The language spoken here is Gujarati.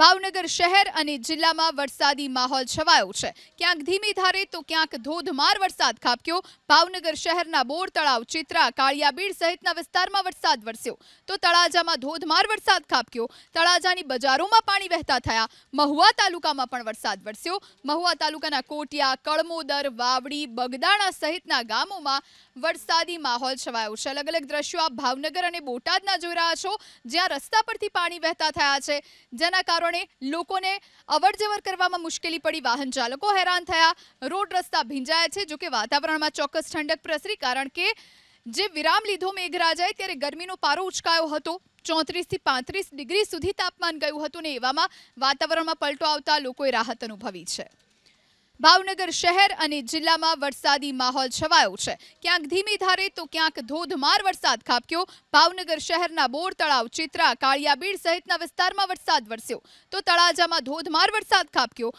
ભાવનગર શહેર અને જિલ્લામાં વરસાદી માહોલ છવાયો છે ક્યાંક ધીમી ધારે તો ક્યાંક ધોધમાર વરસાદ ખાબક્યો ભાવનગર શહેરના બોર તળાવ ચિત્રા કાળિયાબીડ સહિતના વિસ્તારમાં વરસાદ વરસ્યો તો તળાજામાં ધોધમાર વરસાદ ખાબક્યો તળાજાની બજારોમાં પાણી વહેતા થયા મહુવા તાલુકામાં પણ વરસાદ વરસ્યો મહુવા તાલુકાના કોટિયા કળમોદર વાવડી બગદાણા સહિતના ગામોમાં વરસાદી માહોલ છવાયો છે અલગ અલગ દ્રશ્યો આપ ભાવનગર અને બોટાદના જોઈ રહ્યા છો જ્યાં રસ્તા પરથી પાણી વહેતા થયા છે જેના કારણે કારણે લોકોને અવરજવર કરવામાં મુશ્કેલી પડી વાહન ચાલકો હેરાન થયા રોડ રસ્તા ભીંજાયા છે જોકે વાતાવરણમાં ચોક્કસ ઠંડક પ્રસરી કારણ કે જે વિરામ લીધો મેઘરાજાએ ત્યારે ગરમીનો પારો ઉચકાયો હતો ચોત્રીસથી પાંત્રીસ ડિગ્રી સુધી તાપમાન ગયું હતું ને એવામાં વાતાવરણમાં પલટો આવતા લોકોએ રાહત અનુભવી છે ભાવનગર શહેર અને જિલ્લામાં વરસાદી માહોલ છવાયો છે ક્યાંક ધીમી ધારે તો ક્યાંક ધોધમાર વરસાદ ખાબક્યો ભાવનગર શહેરના બોર તળાવ ચિત્રા કાળિયાબીડ સહિતના વિસ્તારમાં વરસાદ વરસ્યો તો તળાજામાં ધોધમાર વરસાદ ખાબક્યો